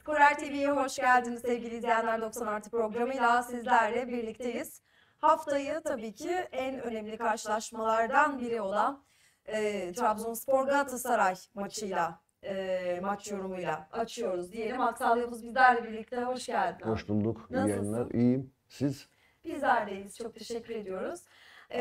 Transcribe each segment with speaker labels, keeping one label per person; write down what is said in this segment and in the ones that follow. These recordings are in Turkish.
Speaker 1: Skorer TV'ye hoş geldiniz sevgili izleyenler. 90 artı programıyla sizlerle birlikteyiz. Haftayı tabii ki en önemli karşılaşmalardan biri olan e, Trabzonspor Galatasaray maçıyla e, maç yorumuyla açıyoruz diyelim. Aksal Yavuz bizlerle birlikte hoş geldin. Hoş bulduk. Nasılsın?
Speaker 2: İyi yayınlar. İyiyim. Siz?
Speaker 1: Bizler deyiz. Çok teşekkür ediyoruz. E,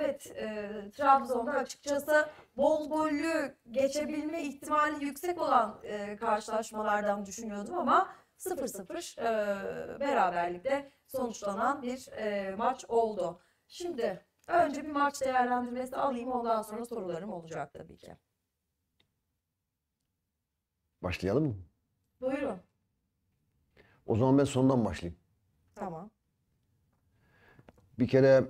Speaker 1: evet, e, Trabzon'da açıkçası bol gollü geçebilme ihtimali yüksek olan e, karşılaşmalardan düşünüyordum ama 0-0 e, beraberlikte sonuçlanan bir e, maç oldu. Şimdi önce bir maç değerlendirmesi alayım ondan sonra sorularım olacak tabii ki. Başlayalım mı? Buyurun.
Speaker 2: O zaman ben sondan başlayayım. Tamam. Bir kere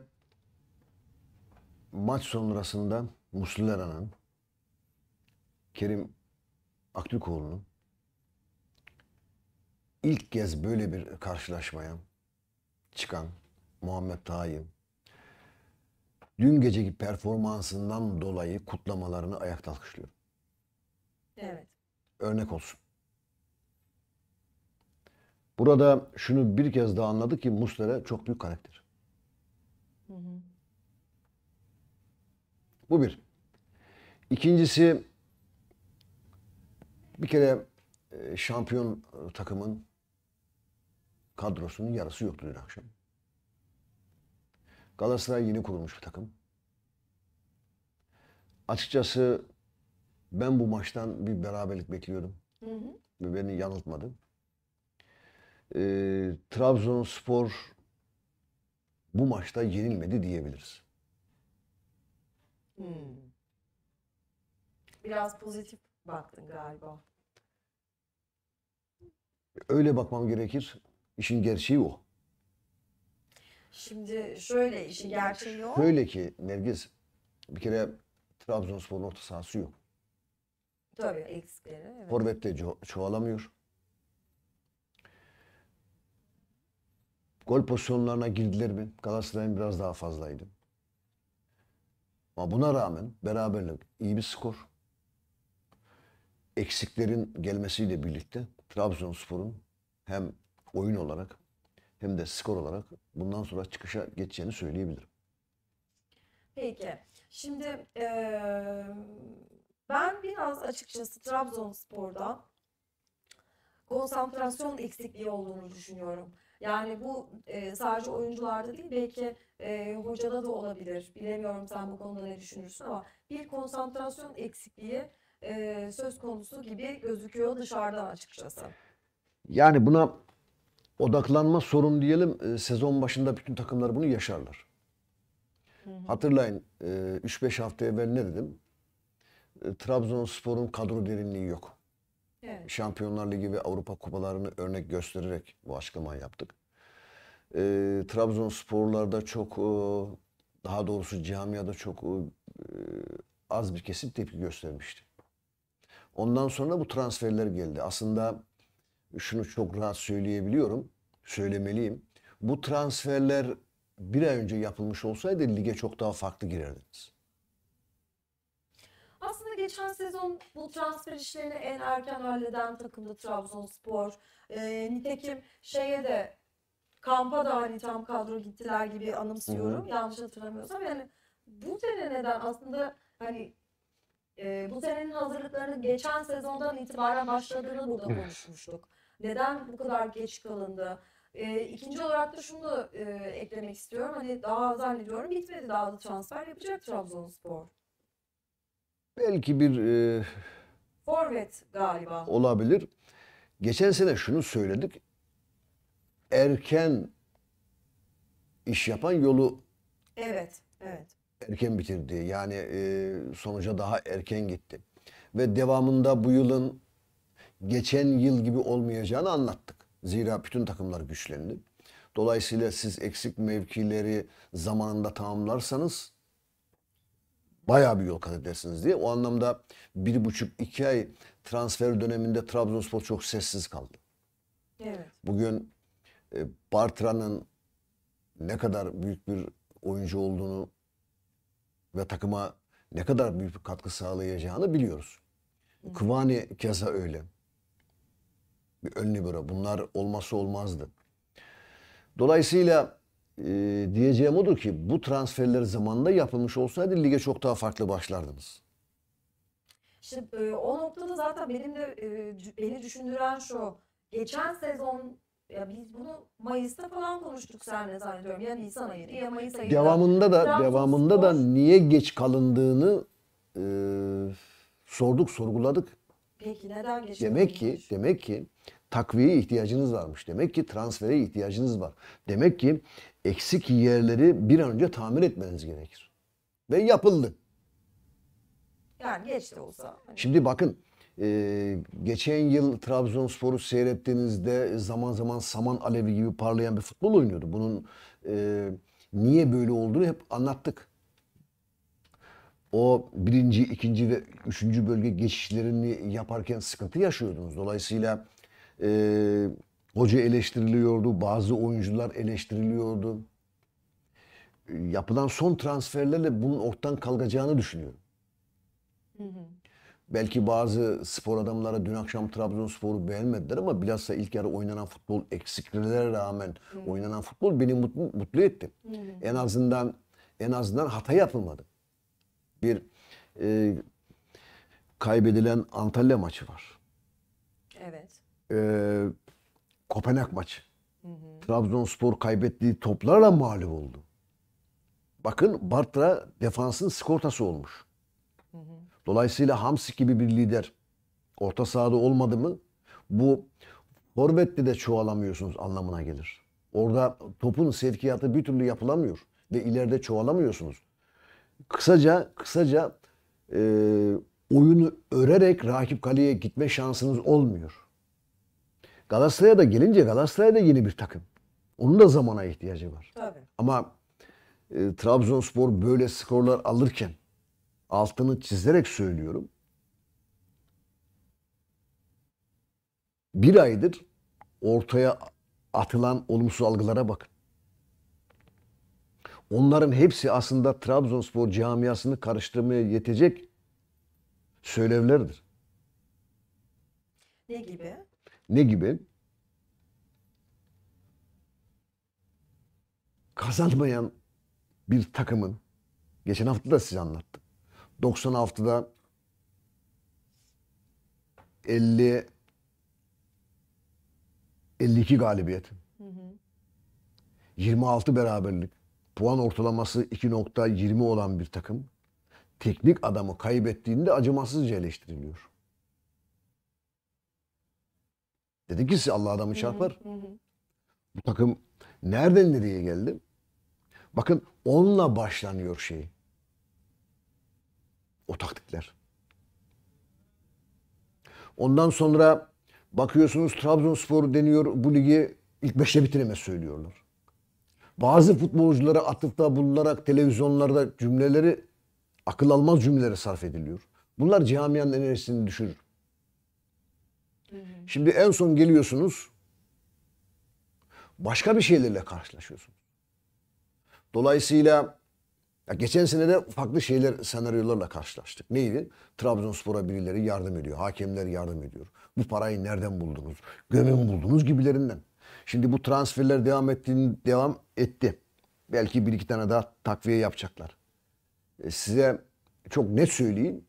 Speaker 2: maç sonrasında Muhsin Eran'ın, Kerim Aktürkoğlu'nun ilk kez böyle bir karşılaşmaya çıkan Muhammed Tayyip dün geceki performansından dolayı kutlamalarını ayakta alkışlıyorum. Evet. Örnek olsun. Burada şunu bir kez daha anladı ki Muslera çok büyük karakter. Hı hı. Bu bir. İkincisi bir kere e, şampiyon takımın kadrosunun yarısı yoktu dün akşam. Galatasaray yeni kurulmuş bir takım. Açıkçası ben bu maçtan bir beraberlik bekliyordum. Hı hı. Ve beni yanıltmadı. E, Trabzonspor bu maçta yenilmedi diyebiliriz.
Speaker 1: Hmm. Biraz pozitif baktın galiba.
Speaker 2: Öyle bakmam gerekir. İşin gerçeği o.
Speaker 1: Şimdi şöyle işin gerçeği o. Şöyle
Speaker 2: ki Nergis bir kere Trabzonspor'un orta sahası yok.
Speaker 1: Tabii eksikleri. Evet. Forvet
Speaker 2: de ço- çoğalamıyor. Gol pozisyonlarına girdiler mi? Galatasaray'ın biraz daha fazlaydı. Ama buna rağmen beraberlik iyi bir skor eksiklerin gelmesiyle birlikte Trabzonspor'un hem oyun olarak hem de skor olarak bundan sonra çıkışa geçeceğini söyleyebilirim.
Speaker 1: Peki. Şimdi ee, ben biraz açıkçası Trabzonspor'da konsantrasyon eksikliği olduğunu düşünüyorum. Yani bu e, sadece oyuncularda değil belki e, hocada da olabilir. Bilemiyorum sen bu konuda ne düşünürsün ama bir konsantrasyon eksikliği e, söz konusu gibi gözüküyor dışarıdan açıkçası.
Speaker 2: Yani buna odaklanma sorun diyelim. E, sezon başında bütün takımlar bunu yaşarlar. Hatırlayın 3-5 e, hafta evvel ne dedim? E, Trabzonspor'un kadro derinliği yok. Evet. Şampiyonlar Ligi ve Avrupa Kupalarını örnek göstererek bu açıklamayı yaptık. Trabzonsporlarda çok daha doğrusu camiada çok az bir kesim tepki göstermişti. Ondan sonra bu transferler geldi. Aslında şunu çok rahat söyleyebiliyorum. Söylemeliyim. Bu transferler bir ay önce yapılmış olsaydı lige çok daha farklı girerdiniz.
Speaker 1: Aslında geçen sezon bu transfer işlerini en erken halleden takımda Trabzonspor. E, nitekim şeye de kampa da hani tam kadro gittiler gibi anımsıyorum. Hı-hı. Yanlış hatırlamıyorsam yani bu sene neden aslında hani e, bu senenin hazırlıklarını geçen sezondan itibaren başladığını burada konuşmuştuk. Neden bu kadar geç kalındı? E, ikinci olarak da şunu da e, eklemek istiyorum. Hani daha zannediyorum bitmedi daha da transfer yapacak Trabzonspor.
Speaker 2: Belki bir e,
Speaker 1: Forvet galiba.
Speaker 2: olabilir. Geçen sene şunu söyledik. Erken iş yapan yolu
Speaker 1: Evet, evet
Speaker 2: erken bitirdi. Yani e, sonuca daha erken gitti. Ve devamında bu yılın geçen yıl gibi olmayacağını anlattık. Zira bütün takımlar güçlendi. Dolayısıyla siz eksik mevkileri zamanında tamamlarsanız bayağı bir yol kat edersiniz diye. O anlamda bir buçuk iki ay transfer döneminde Trabzonspor çok sessiz kaldı. Evet. Bugün e, Bartra'nın ne kadar büyük bir oyuncu olduğunu ve takıma ne kadar büyük bir katkı sağlayacağını biliyoruz. Hı. Kıvani keza öyle. Bir ön libero. Bunlar olması olmazdı. Dolayısıyla e, diyeceğim odur ki bu transferler zamanında yapılmış olsaydı lige çok daha farklı başlardınız.
Speaker 1: Şimdi e, o noktada zaten benim de e, beni düşündüren şu. Geçen sezon ya biz bunu Mayıs'ta falan konuştuk senle zannediyorum. Ya Nisan ayı ya Mayıs ayı Devamında da Trabzonspor... devamında da
Speaker 2: niye geç kalındığını e, sorduk, sorguladık.
Speaker 1: Peki neden geç Demek
Speaker 2: ki demek ki takviye ihtiyacınız varmış. Demek ki transfere ihtiyacınız var. Demek ki eksik yerleri bir an önce tamir etmeniz gerekir. Ve yapıldı.
Speaker 1: Yani geç de olsa.
Speaker 2: Hani... Şimdi bakın ee, geçen yıl Trabzonspor'u seyrettiğinizde zaman zaman saman alevi gibi parlayan bir futbol oynuyordu. Bunun e, niye böyle olduğunu hep anlattık. O birinci, ikinci ve üçüncü bölge geçişlerini yaparken sıkıntı yaşıyordunuz. Dolayısıyla e, hoca eleştiriliyordu, bazı oyuncular eleştiriliyordu. yapılan son transferlerle bunun ortadan kalkacağını düşünüyorum. Hı hı. Belki bazı spor adamları dün akşam Trabzonspor'u beğenmediler ama bilhassa ilk yarı oynanan futbol eksikliklere rağmen hmm. oynanan futbol beni mutlu, mutlu etti. Hmm. En azından en azından hata yapılmadı. Bir e, kaybedilen Antalya maçı var. Evet. E, Kopenhag maçı. Hı Trabzonspor kaybettiği toplarla mağlup oldu. Bakın Bartra defansın skortası olmuş. Hı hı. Dolayısıyla Hamsik gibi bir lider orta sahada olmadı mı bu forvetli de çoğalamıyorsunuz anlamına gelir. Orada topun sevkiyatı bir türlü yapılamıyor ve ileride çoğalamıyorsunuz. Kısaca kısaca e, oyunu örerek rakip kaleye gitme şansınız olmuyor. Galatasaray'a da gelince Galatasaray da yeni bir takım. Onun da zamana ihtiyacı var. Tabii. Ama e, Trabzonspor böyle skorlar alırken altını çizerek söylüyorum. Bir aydır ortaya atılan olumsuz algılara bakın. Onların hepsi aslında Trabzonspor camiasını karıştırmaya yetecek söylevlerdir. Ne gibi? Ne gibi? Kazanmayan bir takımın, geçen hafta da size anlattım 96'da 50 52 galibiyet. Hı hı. 26 beraberlik. Puan ortalaması 2.20 olan bir takım teknik adamı kaybettiğinde acımasızca eleştiriliyor. Dedi ki siz Allah adamı çarpar. Hı hı hı. Bu takım nereden nereye geldi? Bakın onunla başlanıyor şey. O taktikler. Ondan sonra bakıyorsunuz Trabzonspor deniyor bu ligi ilk beşle bitiremez söylüyorlar. Bazı futbolculara atıfta bulunarak televizyonlarda cümleleri akıl almaz cümlelere sarf ediliyor. Bunlar camianın enerjisini düşürür. Hı hı. Şimdi en son geliyorsunuz başka bir şeylerle karşılaşıyorsunuz. Dolayısıyla ya geçen sene de farklı şeyler, senaryolarla karşılaştık. Neydi? Trabzonspor'a birileri yardım ediyor. Hakemler yardım ediyor. Bu parayı nereden buldunuz? Gömün buldunuz gibilerinden. Şimdi bu transferler devam ettiğini devam etti. Belki bir iki tane daha takviye yapacaklar. E size çok net söyleyeyim.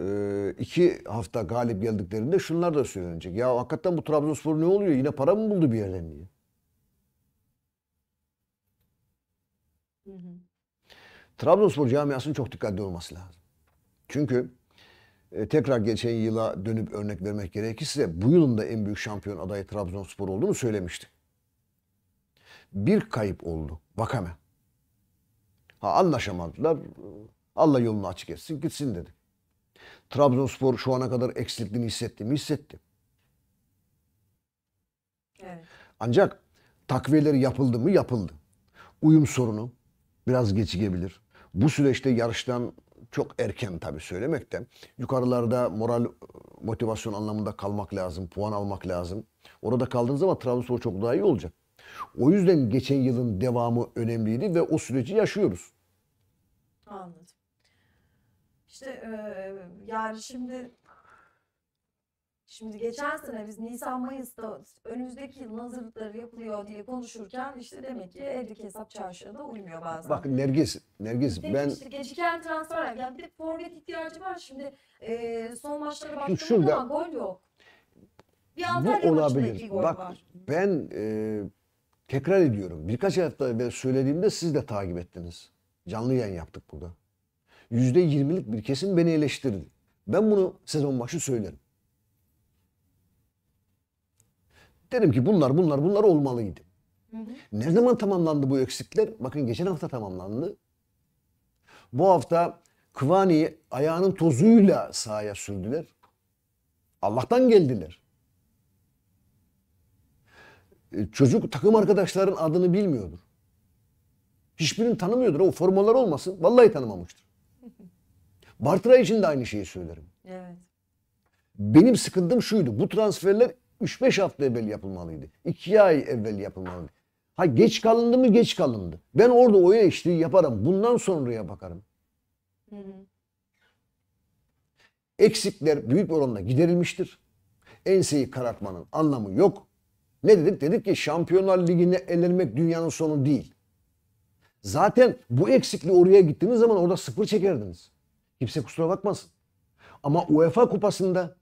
Speaker 2: E, iki hafta galip geldiklerinde şunlar da söylenecek. Ya hakikaten bu Trabzonspor ne oluyor? Yine para mı buldu bir yerden diye. Hı hı. Trabzonspor camiasının çok dikkatli olması lazım. Çünkü e, tekrar geçen yıla dönüp örnek vermek gerekirse bu yılın da en büyük şampiyon adayı Trabzonspor olduğunu söylemiştim. Bir kayıp oldu. Vakame. Ha anlaşamadılar. Allah yolunu açık etsin gitsin dedi. Trabzonspor şu ana kadar eksikliğini hissetti mi? Hissetti. Evet. Ancak takviyeleri yapıldı mı? Yapıldı. Uyum sorunu biraz geçigebilir. Bu süreçte yarıştan çok erken tabii söylemekte. Yukarılarda moral, motivasyon anlamında kalmak lazım, puan almak lazım. Orada kaldığınız zaman Trabzonspor çok daha iyi olacak. O yüzden geçen yılın devamı önemliydi ve o süreci yaşıyoruz.
Speaker 1: Anladım. İşte e, yani şimdi Şimdi geçen sene biz Nisan Mayıs'ta önümüzdeki yılın hazırlıkları yapılıyor diye konuşurken işte demek ki evdeki hesap çarşıya da uymuyor bazen. Bak
Speaker 2: Nergis, Nergis Peki ben... işte
Speaker 1: geciken transfer yani bir de forvet ihtiyacı var şimdi e, son maçlara baktığımda ama gol yok. Bir bu olabilir. Gol Bak var.
Speaker 2: ben e, tekrar ediyorum. Birkaç hafta evvel söylediğimde siz de takip ettiniz. Canlı yayın yaptık burada. yüzde yirmilik bir kesim beni eleştirdi. Ben bunu sezon başı söylerim. Derim ki bunlar bunlar bunlar olmalıydı. Hı hı. Ne zaman tamamlandı bu eksikler? Bakın geçen hafta tamamlandı. Bu hafta Kıvani'yi ayağının tozuyla sahaya sürdüler. Allah'tan geldiler. E, çocuk takım arkadaşların adını bilmiyordur. Hiçbirini tanımıyordur. O formalar olmasın. Vallahi tanımamıştır. Bartra için de aynı şeyi söylerim. Evet. Benim sıkıntım şuydu. Bu transferler 3-5 hafta evvel yapılmalıydı. 2 ay evvel yapılmalıydı. Ha geç kalındı mı geç kalındı. Ben orada oya eşliği yaparım. Bundan sonraya bakarım. Hı hı. Eksikler büyük oranda giderilmiştir. Enseyi karartmanın anlamı yok. Ne dedik? Dedik ki Şampiyonlar Ligi'ne elenmek dünyanın sonu değil. Zaten bu eksikliği oraya gittiğiniz zaman orada sıfır çekerdiniz. Kimse kusura bakmasın. Ama UEFA kupasında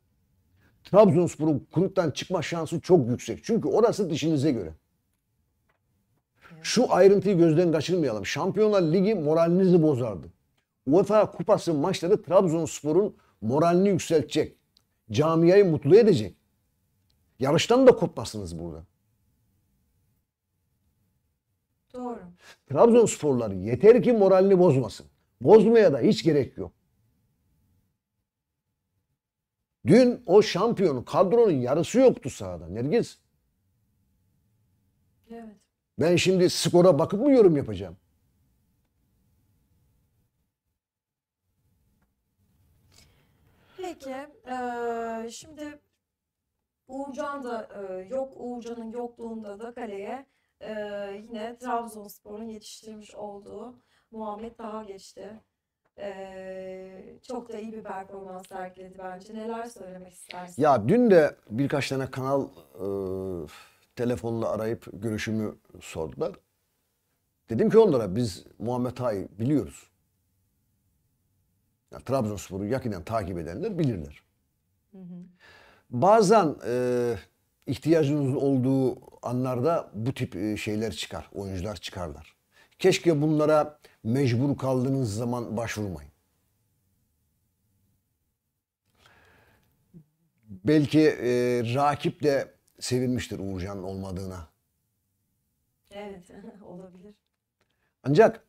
Speaker 2: Trabzonspor'un gruptan çıkma şansı çok yüksek. Çünkü orası dişinize göre. Şu ayrıntıyı gözden kaçırmayalım. Şampiyonlar Ligi moralinizi bozardı. UEFA Kupası maçları Trabzonspor'un moralini yükseltecek. Camiayı mutlu edecek. Yarıştan da kopmasınız burada. Doğru. Trabzonsporlar yeter ki moralini bozmasın. Bozmaya da hiç gerek yok. Dün o şampiyon kadronun yarısı yoktu sahada Nergis. Evet. Ben şimdi skora bakıp mı yorum yapacağım?
Speaker 1: Peki. Ee, şimdi Uğurcan da e, yok. Uğurcan'ın yokluğunda da kaleye e, yine Trabzonspor'un yetiştirmiş olduğu Muhammed daha geçti çok da iyi bir performans sergiledi bence. Neler söylemek istersin?
Speaker 2: Ya dün de birkaç tane kanal e, telefonla arayıp görüşümü sordular. Dedim ki onlara biz Muhammed Ay biliyoruz. Yani Trabzonspor'u yakinen takip edenler bilirler. Hı hı. Bazen e, ihtiyacınız olduğu anlarda bu tip şeyler çıkar, oyuncular çıkarlar. Keşke bunlara mecbur kaldığınız zaman başvurmayın. Belki e, rakip de sevinmiştir Uğurcan'ın olmadığına.
Speaker 1: Evet, olabilir.
Speaker 2: Ancak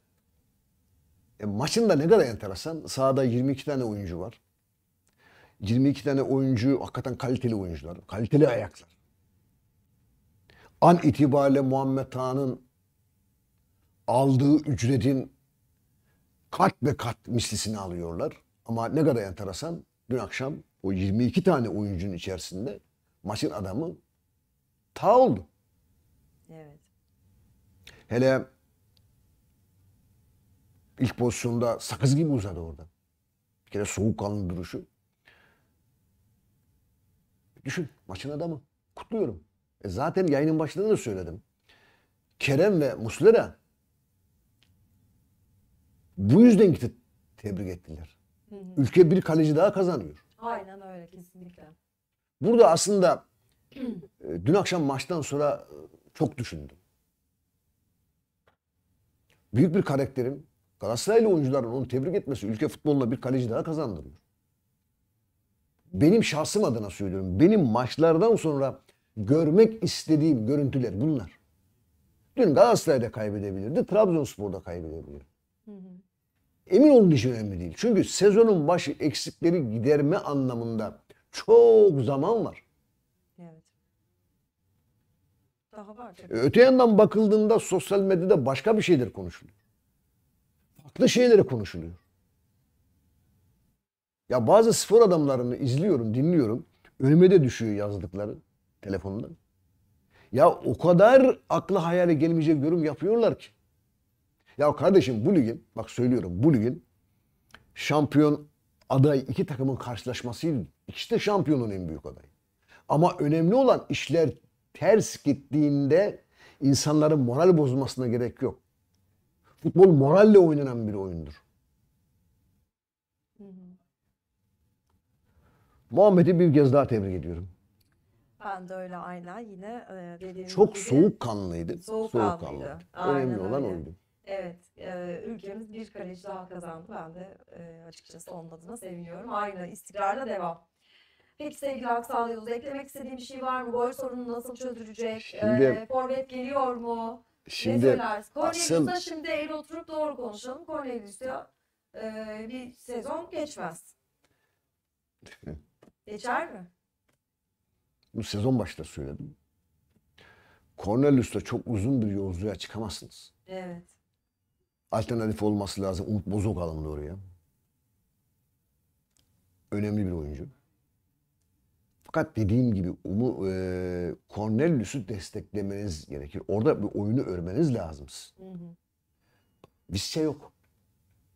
Speaker 2: e, maçın da ne kadar enteresan. Sahada 22 tane oyuncu var. 22 tane oyuncu hakikaten kaliteli oyuncular. Kaliteli ayaklar. An itibariyle Muhammed Han'ın aldığı ücretin kat be kat mislisini alıyorlar. Ama ne kadar enteresan dün akşam o 22 tane oyuncunun içerisinde maçın adamı ta oldu. Evet. Hele ilk pozisyonda sakız gibi uzadı orada. Bir kere soğuk soğukkanlı duruşu. Düşün maçın adamı. Kutluyorum. E zaten yayının başında da söyledim. Kerem ve Muslera bu yüzden gitti tebrik ettiler. Hı hı. Ülke bir kaleci daha kazanıyor.
Speaker 1: Aynen öyle kesinlikle.
Speaker 2: Burada aslında e, dün akşam maçtan sonra e, çok düşündüm. Büyük bir karakterin Galatasaraylı oyuncuların onu tebrik etmesi ülke futboluna bir kaleci daha kazandırıyor. Benim şahsım adına söylüyorum. Benim maçlardan sonra görmek istediğim görüntüler bunlar. Dün Galatasaray'da kaybedebilirdi, Trabzonspor'da kaybedebilirdi. Emin olun için önemli değil. Çünkü sezonun başı eksikleri giderme anlamında çok zaman var.
Speaker 1: Evet. Daha var. Tabii. E, öte
Speaker 2: yandan bakıldığında sosyal medyada başka bir şeyler konuşuluyor. Farklı şeylere konuşuluyor. Ya bazı spor adamlarını izliyorum, dinliyorum. Önüme de düşüyor yazdıkları telefondan. Ya o kadar akla hayale gelmeyecek yorum yapıyorlar ki. Ya kardeşim bu ligin, bak söylüyorum bu ligin şampiyon aday iki takımın karşılaşmasıydı. İkisi de şampiyonun en büyük adayı. Ama önemli olan işler ters gittiğinde insanların moral bozmasına gerek yok. Futbol moralle oynanan bir oyundur. Hı Muhammed'i bir kez daha tebrik ediyorum.
Speaker 1: Ben de öyle Ayla yine e, Çok gibi,
Speaker 2: soğukkanlıydı. Soğukkanlıydı. Soğuk, soğuk Önemli olan öyle. oydu.
Speaker 1: Evet, e, ülkemiz bir kaleci daha kazandı. Ben de e, açıkçası onun adına seviniyorum. Aynı istikrarla devam. Peki sevgili Aksal Yıldız, eklemek istediğim bir şey var mı? Gol sorununu nasıl çözülecek? Şimdi, e, forvet geliyor mu?
Speaker 2: Şimdi, ne söylersin? Cornelius'a asıl...
Speaker 1: şimdi el oturup doğru konuşalım. Cornelius'a e, bir sezon geçmez. Geçer mi?
Speaker 2: Bu sezon başta söyledim. Cornelius'la çok uzun bir yolculuğa çıkamazsınız. Evet alternatif olması lazım. Umut Bozok alındı oraya. Önemli bir oyuncu. Fakat dediğim gibi Umu, e, Cornelius'u desteklemeniz gerekir. Orada bir oyunu örmeniz lazım. Hı hı. Visce yok.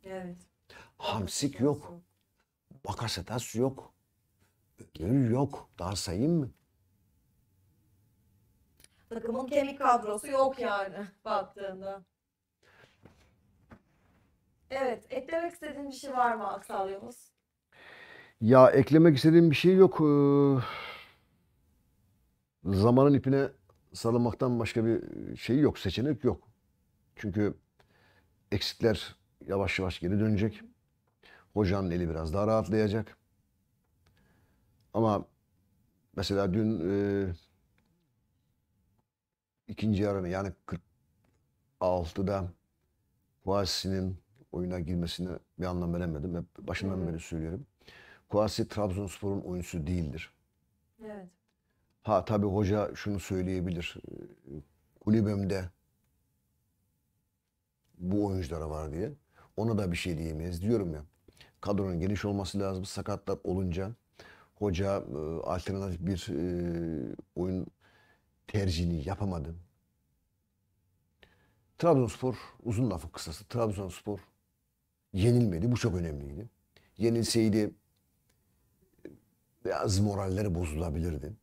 Speaker 2: Evet. Hamsik yok. Bakasetas yok. Ödül yok. Daha sayayım mı?
Speaker 1: Takımın kemik kadrosu yok yani baktığında. Evet, eklemek istediğin bir şey var mı Aksal Yavuz?
Speaker 2: Ya eklemek istediğim bir şey yok. Ee, zamanın ipine sarılmaktan başka bir şey yok, seçenek yok. Çünkü eksikler yavaş yavaş geri dönecek. Hocanın eli biraz daha rahatlayacak. Ama mesela dün e, ikinci yarını yani 46'da Huasi'nin oyuna girmesine bir anlam veremedim. Hep başından beri söylüyorum. Kuasi Trabzonspor'un oyuncusu değildir. Evet. Ha tabii hoca şunu söyleyebilir. Ee, kulübemde bu oyuncular var diye. Ona da bir şey diyemeyiz. Diyorum ya kadronun geniş olması lazım. Sakatlar olunca hoca e, alternatif bir e, oyun tercihini yapamadı. Trabzonspor uzun lafı kısası. Trabzonspor Yenilmedi. Bu çok önemliydi. Yenilseydi e, biraz moralleri bozulabilirdi.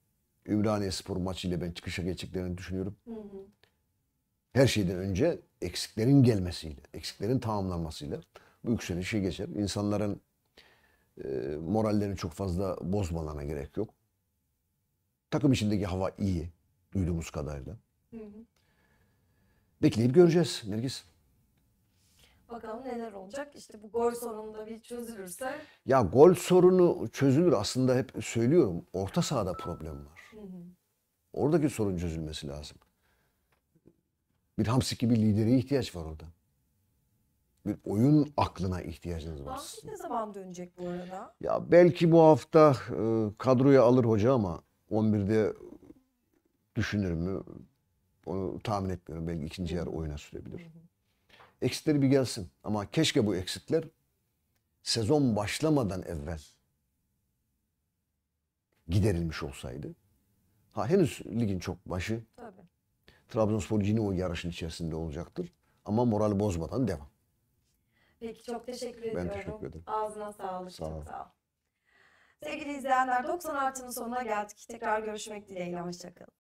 Speaker 2: Ümraniye Spor maçıyla ben çıkışa geçtiklerini düşünüyorum. Her şeyden önce eksiklerin gelmesiyle, eksiklerin tamamlanmasıyla bu yükselişe geçer. İnsanların e, morallerini çok fazla bozmalarına gerek yok. Takım içindeki hava iyi duyduğumuz kadarıyla. Hı hı. Bekleyip göreceğiz Nergis.
Speaker 1: Bakalım neler olacak. İşte bu gol sorunu bir çözülürse.
Speaker 2: Ya gol sorunu çözülür. Aslında hep söylüyorum. Orta sahada problem var. Oradaki sorun çözülmesi lazım. Bir Hamsik gibi lidere ihtiyaç var orada. Bir oyun aklına ihtiyacınız var. Hamsik
Speaker 1: ne zaman dönecek bu
Speaker 2: arada? Ya belki bu hafta e, kadroya alır hoca ama 11'de düşünür mü? Onu tahmin etmiyorum. Belki ikinci yer oyuna sürebilir. Hı hı eksileri bir gelsin. Ama keşke bu eksitler sezon başlamadan evvel giderilmiş olsaydı. Ha henüz ligin çok başı. Tabii. Trabzonspor yine o yarışın içerisinde olacaktır. Ama moral bozmadan devam.
Speaker 1: Peki çok teşekkür ben ediyorum. Ben teşekkür ederim. Ağzına sağlık. Sağ ol. Çok sağ ol. Sevgili izleyenler 90 artının sonuna geldik. Tekrar görüşmek dileğiyle. Hoşçakalın.